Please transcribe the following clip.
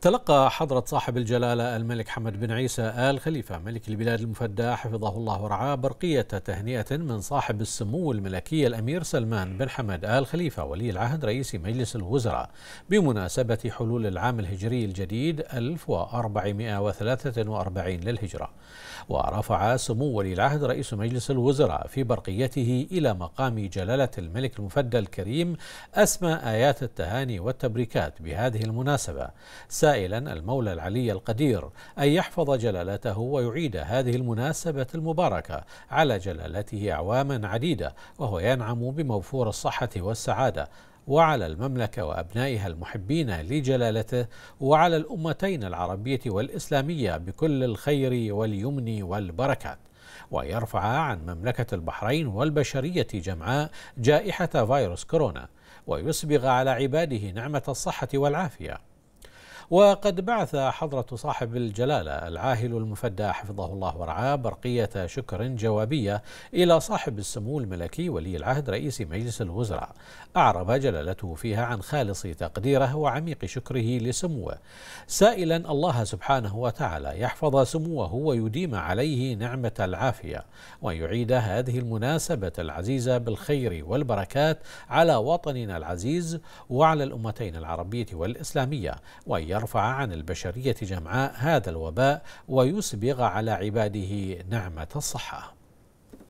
تلقى حضرة صاحب الجلالة الملك حمد بن عيسى آل خليفة ملك البلاد المفدى حفظه الله ورعاه برقية تهنئة من صاحب السمو الملكي الأمير سلمان بن حمد آل خليفة ولي العهد رئيس مجلس الوزراء بمناسبة حلول العام الهجري الجديد 1443 للهجرة ورفع سمو ولي العهد رئيس مجلس الوزراء في برقيته إلى مقام جلالة الملك المفدى الكريم أسمى آيات التهاني والتبريكات بهذه المناسبة سائلا المولى العلي القدير أن يحفظ جلالته ويعيد هذه المناسبة المباركة على جلالته أعواما عديدة وهو ينعم بموفور الصحة والسعادة وعلى المملكة وأبنائها المحبين لجلالته وعلى الأمتين العربية والإسلامية بكل الخير واليمن والبركات ويرفع عن مملكة البحرين والبشرية جمعاء جائحة فيروس كورونا ويسبغ على عباده نعمة الصحة والعافية وقد بعث حضرة صاحب الجلالة العاهل المفدى حفظه الله ورعاه برقية شكر جوابية إلى صاحب السمو الملكي ولي العهد رئيس مجلس الوزراء أعرب جلالته فيها عن خالص تقديره وعميق شكره لسموه سائلا الله سبحانه وتعالى يحفظ سموه ويديم عليه نعمة العافية ويعيد هذه المناسبة العزيزة بالخير والبركات على وطننا العزيز وعلى الأمتين العربية والإسلامية وإياه يرفع عن البشرية جمعاء هذا الوباء ويسبغ على عباده نعمة الصحة